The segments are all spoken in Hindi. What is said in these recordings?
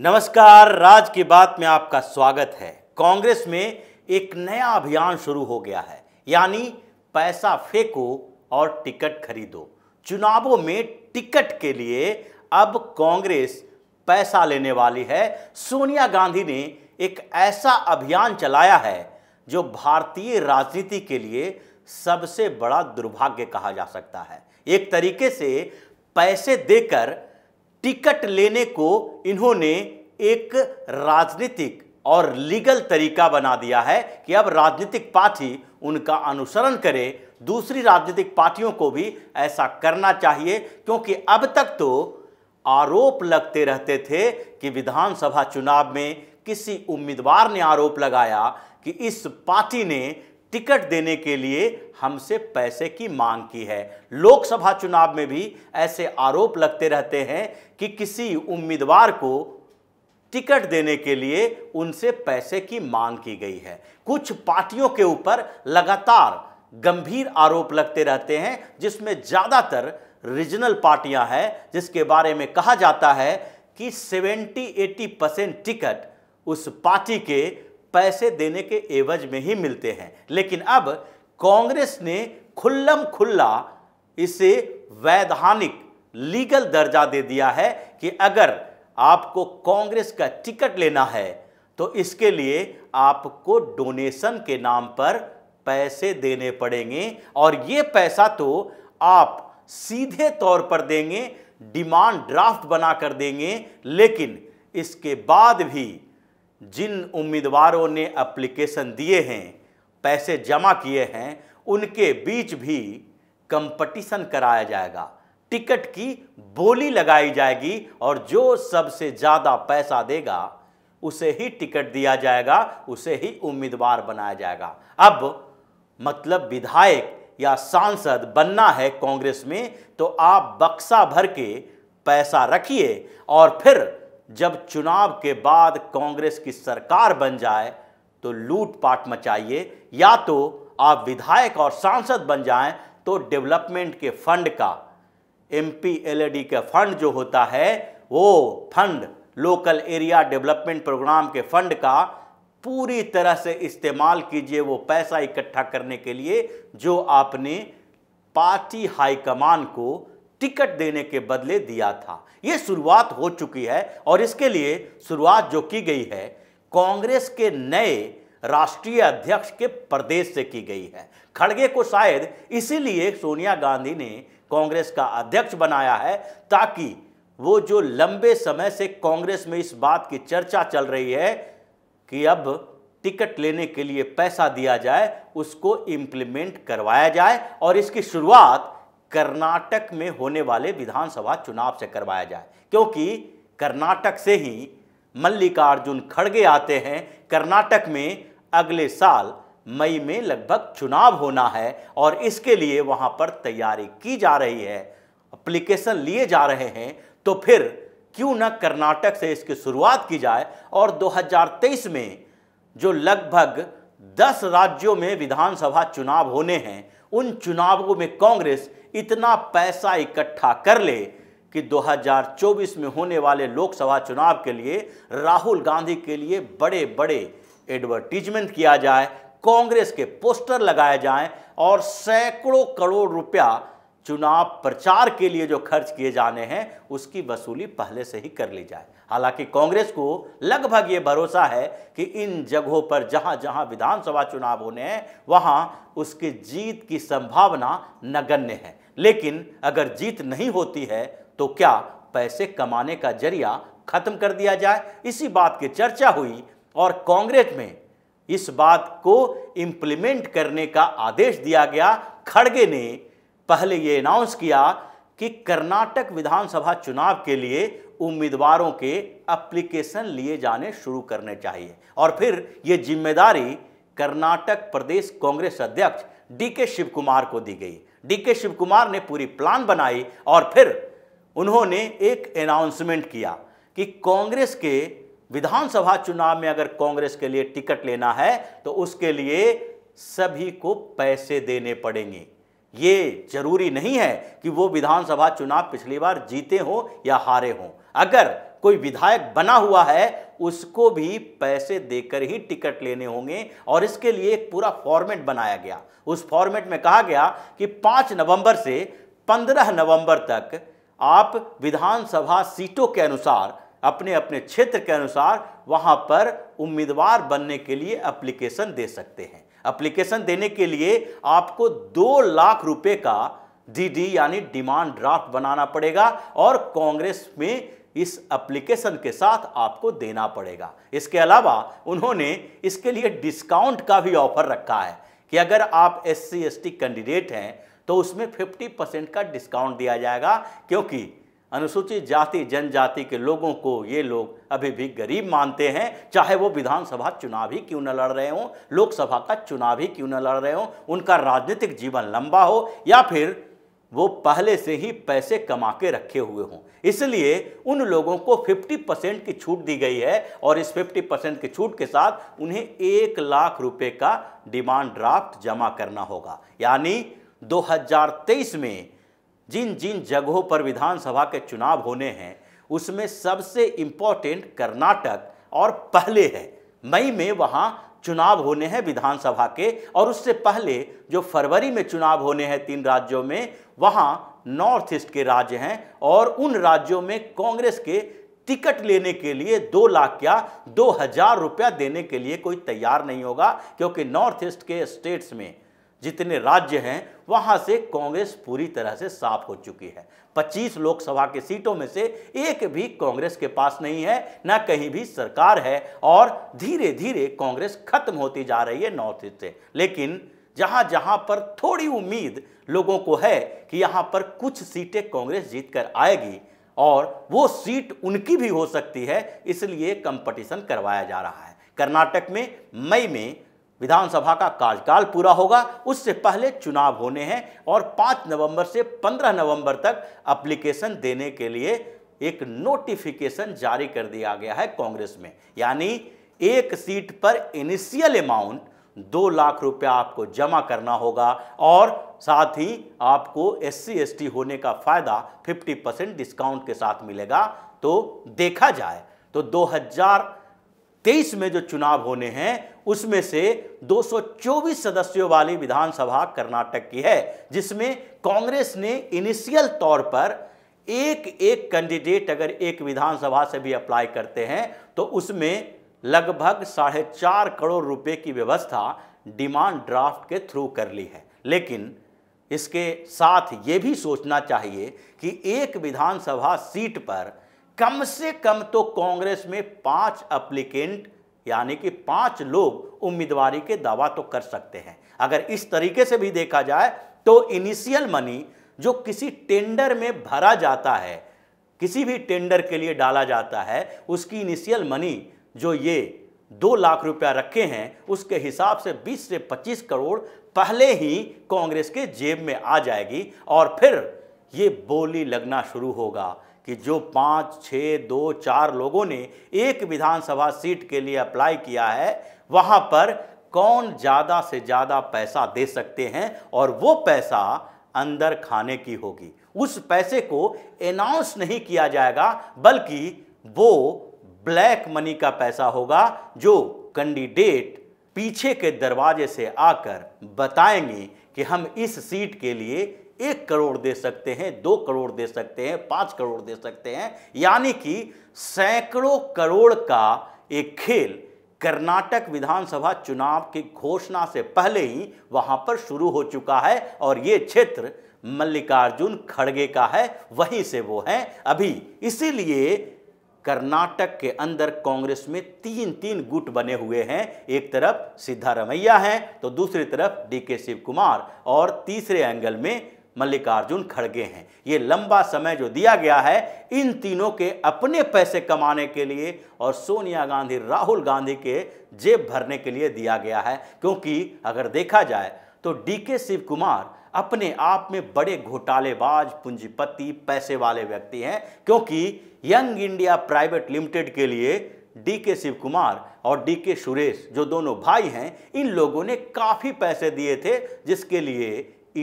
नमस्कार राज की बात में आपका स्वागत है कांग्रेस में एक नया अभियान शुरू हो गया है यानी पैसा फेंको और टिकट खरीदो चुनावों में टिकट के लिए अब कांग्रेस पैसा लेने वाली है सोनिया गांधी ने एक ऐसा अभियान चलाया है जो भारतीय राजनीति के लिए सबसे बड़ा दुर्भाग्य कहा जा सकता है एक तरीके से पैसे देकर टिकट लेने को इन्होंने एक राजनीतिक और लीगल तरीका बना दिया है कि अब राजनीतिक पार्टी उनका अनुसरण करे दूसरी राजनीतिक पार्टियों को भी ऐसा करना चाहिए क्योंकि अब तक तो आरोप लगते रहते थे कि विधानसभा चुनाव में किसी उम्मीदवार ने आरोप लगाया कि इस पार्टी ने टिकट देने के लिए हमसे पैसे की मांग की है लोकसभा चुनाव में भी ऐसे आरोप लगते रहते हैं कि किसी उम्मीदवार को टिकट देने के लिए उनसे पैसे की मांग की गई है कुछ पार्टियों के ऊपर लगातार गंभीर आरोप लगते रहते हैं जिसमें ज़्यादातर रीजनल पार्टियां हैं जिसके बारे में कहा जाता है कि 70-80 परसेंट टिकट उस पार्टी के पैसे देने के एवज में ही मिलते हैं लेकिन अब कांग्रेस ने खुल्लम खुल्ला इसे वैधानिक लीगल दर्जा दे दिया है कि अगर आपको कांग्रेस का टिकट लेना है तो इसके लिए आपको डोनेशन के नाम पर पैसे देने पड़ेंगे और ये पैसा तो आप सीधे तौर पर देंगे डिमांड ड्राफ्ट बना कर देंगे लेकिन इसके बाद भी जिन उम्मीदवारों ने अप्लीकेशन दिए हैं पैसे जमा किए हैं उनके बीच भी कंपटीशन कराया जाएगा टिकट की बोली लगाई जाएगी और जो सबसे ज़्यादा पैसा देगा उसे ही टिकट दिया जाएगा उसे ही उम्मीदवार बनाया जाएगा अब मतलब विधायक या सांसद बनना है कांग्रेस में तो आप बक्सा भर के पैसा रखिए और फिर जब चुनाव के बाद कांग्रेस की सरकार बन जाए तो लूटपाट मचाइए या तो आप विधायक और सांसद बन जाएं तो डेवलपमेंट के फंड का एम पी का फंड जो होता है वो fund local area development programme के फंड का पूरी तरह से इस्तेमाल कीजिए वो पैसा इकट्ठा करने के लिए जो आपने पार्टी हाईकमान को टिकट देने के बदले दिया था ये शुरुआत हो चुकी है और इसके लिए शुरुआत जो की गई है कांग्रेस के नए राष्ट्रीय अध्यक्ष के प्रदेश से की गई है खड़गे को शायद इसीलिए सोनिया गांधी ने कांग्रेस का अध्यक्ष बनाया है ताकि वो जो लंबे समय से कांग्रेस में इस बात की चर्चा चल रही है कि अब टिकट लेने के लिए पैसा दिया जाए उसको इम्प्लीमेंट करवाया जाए और इसकी शुरुआत कर्नाटक में होने वाले विधानसभा चुनाव से करवाया जाए क्योंकि कर्नाटक से ही मल्लिकार्जुन खड़गे आते हैं कर्नाटक में अगले साल मई में लगभग चुनाव होना है और इसके लिए वहाँ पर तैयारी की जा रही है अप्लीकेशन लिए जा रहे हैं तो फिर क्यों न कर्नाटक से इसकी शुरुआत की जाए और 2023 में जो लगभग 10 राज्यों में विधानसभा चुनाव होने हैं उन चुनावों में कांग्रेस इतना पैसा इकट्ठा कर ले कि 2024 में होने वाले लोकसभा चुनाव के लिए राहुल गांधी के लिए बड़े बड़े एडवर्टीजमेंट किया जाए कांग्रेस के पोस्टर लगाए जाएं और सैकड़ों करोड़ रुपया चुनाव प्रचार के लिए जो खर्च किए जाने हैं उसकी वसूली पहले से ही कर ली जाए हालांकि कांग्रेस को लगभग ये भरोसा है कि इन जगहों पर जहां जहां विधानसभा चुनाव होने हैं वहां उसके जीत की संभावना नगण्य है लेकिन अगर जीत नहीं होती है तो क्या पैसे कमाने का जरिया खत्म कर दिया जाए इसी बात की चर्चा हुई और कांग्रेस में इस बात को इम्प्लीमेंट करने का आदेश दिया गया खड़गे ने पहले ये अनाउंस किया कि कर्नाटक विधानसभा चुनाव के लिए उम्मीदवारों के अप्लीकेशन लिए जाने शुरू करने चाहिए और फिर ये जिम्मेदारी कर्नाटक प्रदेश कांग्रेस अध्यक्ष डी के शिव कुमार को दी गई डी के शिव कुमार ने पूरी प्लान बनाई और फिर उन्होंने एक अनाउंसमेंट किया कि कांग्रेस के विधानसभा चुनाव में अगर कांग्रेस के लिए टिकट लेना है तो उसके लिए सभी को पैसे देने पड़ेंगे ये जरूरी नहीं है कि वो विधानसभा चुनाव पिछली बार जीते हों या हारे हों अगर कोई विधायक बना हुआ है उसको भी पैसे देकर ही टिकट लेने होंगे और इसके लिए एक पूरा फॉर्मेट बनाया गया उस फॉर्मेट में कहा गया कि पाँच नवंबर से पंद्रह नवंबर तक आप विधानसभा सीटों के अनुसार अपने अपने क्षेत्र के अनुसार वहाँ पर उम्मीदवार बनने के लिए एप्लीकेशन दे सकते हैं अप्लीकेशन देने के लिए आपको दो लाख रुपए का डीडी यानी डिमांड ड्राफ्ट बनाना पड़ेगा और कांग्रेस में इस एप्लीकेशन के साथ आपको देना पड़ेगा इसके अलावा उन्होंने इसके लिए डिस्काउंट का भी ऑफर रखा है कि अगर आप एस सी कैंडिडेट हैं तो उसमें 50 परसेंट का डिस्काउंट दिया जाएगा क्योंकि अनुसूचित जाति जनजाति के लोगों को ये लोग अभी भी गरीब मानते हैं चाहे वो विधानसभा चुनाव ही क्यों न लड़ रहे हों लोकसभा का चुनाव ही क्यों न लड़ रहे हों उनका राजनीतिक जीवन लंबा हो या फिर वो पहले से ही पैसे कमा के रखे हुए हों इसलिए उन लोगों को 50 परसेंट की छूट दी गई है और इस 50 परसेंट की छूट के साथ उन्हें एक लाख रुपए का डिमांड ड्राफ्ट जमा करना होगा यानी 2023 में जिन जिन जगहों पर विधानसभा के चुनाव होने हैं उसमें सबसे इम्पोर्टेंट कर्नाटक और पहले है मई में वहाँ चुनाव होने हैं विधानसभा के और उससे पहले जो फरवरी में चुनाव होने हैं तीन राज्यों में वहाँ नॉर्थ ईस्ट के राज्य हैं और उन राज्यों में कांग्रेस के टिकट लेने के लिए दो लाख या दो हजार रुपया देने के लिए कोई तैयार नहीं होगा क्योंकि नॉर्थ ईस्ट के स्टेट्स में जितने राज्य हैं वहाँ से कांग्रेस पूरी तरह से साफ हो चुकी है 25 लोकसभा की सीटों में से एक भी कांग्रेस के पास नहीं है ना कहीं भी सरकार है और धीरे धीरे कांग्रेस खत्म होती जा रही है नॉर्थ ईस्ट से लेकिन जहाँ जहाँ पर थोड़ी उम्मीद लोगों को है कि यहाँ पर कुछ सीटें कांग्रेस जीत कर आएगी और वो सीट उनकी भी हो सकती है इसलिए कंपटीशन करवाया जा रहा है कर्नाटक में मई में विधानसभा का कार्यकाल पूरा होगा उससे पहले चुनाव होने हैं और 5 नवंबर से 15 नवंबर तक अप्लीकेशन देने के लिए एक नोटिफिकेशन जारी कर दिया गया है कांग्रेस में यानी एक सीट पर इनिशियल अमाउंट दो लाख रुपया आपको जमा करना होगा और साथ ही आपको एस सी होने का फायदा 50 परसेंट डिस्काउंट के साथ मिलेगा तो देखा जाए तो हजार तेईस में जो चुनाव होने हैं उसमें से 224 सदस्यों वाली विधानसभा कर्नाटक की है जिसमें कांग्रेस ने इनिशियल तौर पर एक एक कैंडिडेट अगर एक विधानसभा से भी अप्लाई करते हैं तो उसमें लगभग साढ़े चार करोड़ रुपए की व्यवस्था डिमांड ड्राफ्ट के थ्रू कर ली है लेकिन इसके साथ ये भी सोचना चाहिए कि एक विधानसभा सीट पर कम से कम तो कांग्रेस में पांच अप्लीकेंट यानी कि पांच लोग उम्मीदवारी के दावा तो कर सकते हैं अगर इस तरीके से भी देखा जाए तो इनिशियल मनी जो किसी टेंडर में भरा जाता है किसी भी टेंडर के लिए डाला जाता है उसकी इनिशियल मनी जो ये दो लाख रुपया रखे हैं उसके हिसाब से 20 से 25 करोड़ पहले ही कांग्रेस के जेब में आ जाएगी और फिर ये बोली लगना शुरू होगा कि जो पाँच छः दो चार लोगों ने एक विधानसभा सीट के लिए अप्लाई किया है वहाँ पर कौन ज़्यादा से ज़्यादा पैसा दे सकते हैं और वो पैसा अंदर खाने की होगी उस पैसे को अनाउंस नहीं किया जाएगा बल्कि वो ब्लैक मनी का पैसा होगा जो कैंडिडेट पीछे के दरवाजे से आकर बताएंगे कि हम इस सीट के लिए एक करोड़ दे सकते हैं दो करोड़ दे सकते हैं पाँच करोड़ दे सकते हैं यानी कि सैकड़ों करोड़ का एक खेल कर्नाटक विधानसभा चुनाव की घोषणा से पहले ही वहां पर शुरू हो चुका है और ये क्षेत्र मल्लिकार्जुन खड़गे का है वहीं से वो हैं अभी इसीलिए कर्नाटक के अंदर कांग्रेस में तीन तीन गुट बने हुए हैं एक तरफ सिद्धारमैया हैं तो दूसरी तरफ डी के शिव कुमार और तीसरे एंगल में मल्लिकार्जुन खड़गे हैं ये लंबा समय जो दिया गया है इन तीनों के अपने पैसे कमाने के लिए और सोनिया गांधी राहुल गांधी के जेब भरने के लिए दिया गया है क्योंकि अगर देखा जाए तो डी के शिव कुमार अपने आप में बड़े घोटालेबाज पूंजीपति पैसे वाले व्यक्ति हैं क्योंकि यंग इंडिया प्राइवेट लिमिटेड के लिए डी के शिव कुमार और डी के सुरेश जो दोनों भाई हैं इन लोगों ने काफ़ी पैसे दिए थे जिसके लिए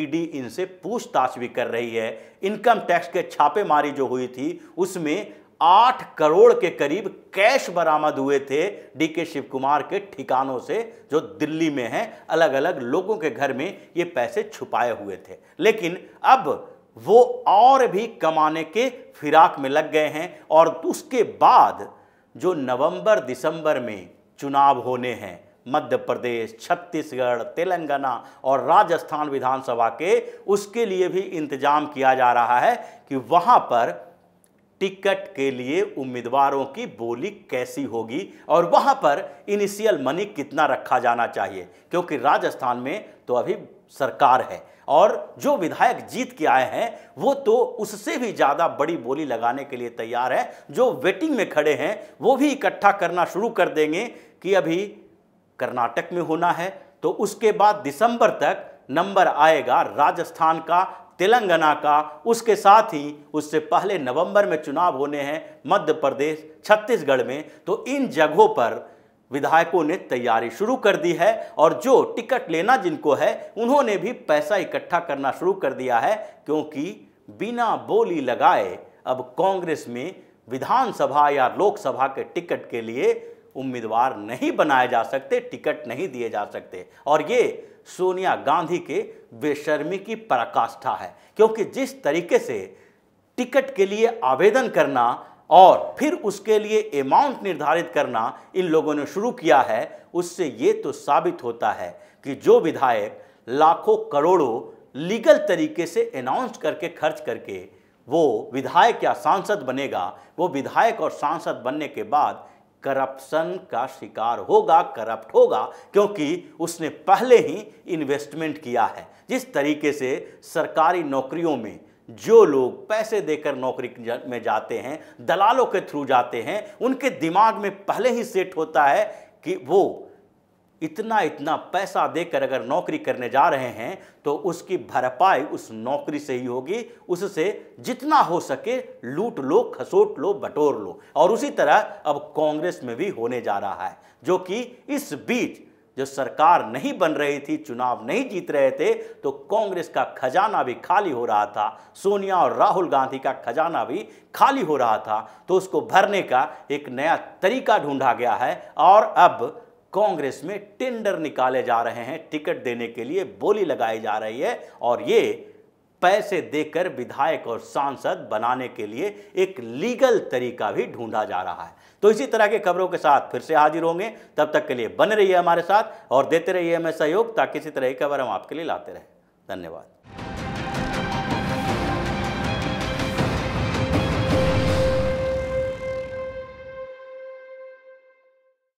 ईडी इनसे पूछताछ भी कर रही है इनकम टैक्स के छापेमारी जो हुई थी उसमें आठ करोड़ के करीब कैश बरामद हुए थे डीके शिव कुमार के ठिकानों से जो दिल्ली में हैं अलग अलग लोगों के घर में ये पैसे छुपाए हुए थे लेकिन अब वो और भी कमाने के फिराक में लग गए हैं और उसके बाद जो नवंबर दिसंबर में चुनाव होने हैं मध्य प्रदेश छत्तीसगढ़ तेलंगाना और राजस्थान विधानसभा के उसके लिए भी इंतजाम किया जा रहा है कि वहाँ पर टिकट के लिए उम्मीदवारों की बोली कैसी होगी और वहाँ पर इनिशियल मनी कितना रखा जाना चाहिए क्योंकि राजस्थान में तो अभी सरकार है और जो विधायक जीत के आए हैं वो तो उससे भी ज़्यादा बड़ी बोली लगाने के लिए तैयार है जो वेटिंग में खड़े हैं वो भी इकट्ठा करना शुरू कर देंगे कि अभी कर्नाटक में होना है तो उसके बाद दिसंबर तक नंबर आएगा राजस्थान का तेलंगाना का उसके साथ ही उससे पहले नवंबर में चुनाव होने हैं मध्य प्रदेश छत्तीसगढ़ में तो इन जगहों पर विधायकों ने तैयारी शुरू कर दी है और जो टिकट लेना जिनको है उन्होंने भी पैसा इकट्ठा करना शुरू कर दिया है क्योंकि बिना बोली लगाए अब कांग्रेस में विधानसभा या लोकसभा के टिकट के लिए उम्मीदवार नहीं बनाए जा सकते टिकट नहीं दिए जा सकते और ये सोनिया गांधी के बेशर्मी की पराकाष्ठा है क्योंकि जिस तरीके से टिकट के लिए आवेदन करना और फिर उसके लिए अमाउंट निर्धारित करना इन लोगों ने शुरू किया है उससे ये तो साबित होता है कि जो विधायक लाखों करोड़ों लीगल तरीके से अनाउंस करके खर्च करके वो विधायक या सांसद बनेगा वो विधायक और सांसद बनने के बाद करप्शन का शिकार होगा करप्ट होगा क्योंकि उसने पहले ही इन्वेस्टमेंट किया है जिस तरीके से सरकारी नौकरियों में जो लोग पैसे देकर नौकरी में जाते हैं दलालों के थ्रू जाते हैं उनके दिमाग में पहले ही सेट होता है कि वो इतना इतना पैसा देकर अगर नौकरी करने जा रहे हैं तो उसकी भरपाई उस नौकरी से ही होगी उससे जितना हो सके लूट लो खसोट लो बटोर लो और उसी तरह अब कांग्रेस में भी होने जा रहा है जो कि इस बीच जो सरकार नहीं बन रही थी चुनाव नहीं जीत रहे थे तो कांग्रेस का खजाना भी खाली हो रहा था सोनिया और राहुल गांधी का खजाना भी खाली हो रहा था तो उसको भरने का एक नया तरीका ढूंढा गया है और अब कांग्रेस में टेंडर निकाले जा रहे हैं टिकट देने के लिए बोली लगाई जा रही है और ये पैसे देकर विधायक और सांसद बनाने के लिए एक लीगल तरीका भी ढूंढा जा रहा है तो इसी तरह के खबरों के साथ फिर से हाजिर होंगे तब तक के लिए बने रहिए हमारे साथ और देते रहिए हमें सहयोग ताकि इसी तरह की खबर हम आपके लिए लाते रहें धन्यवाद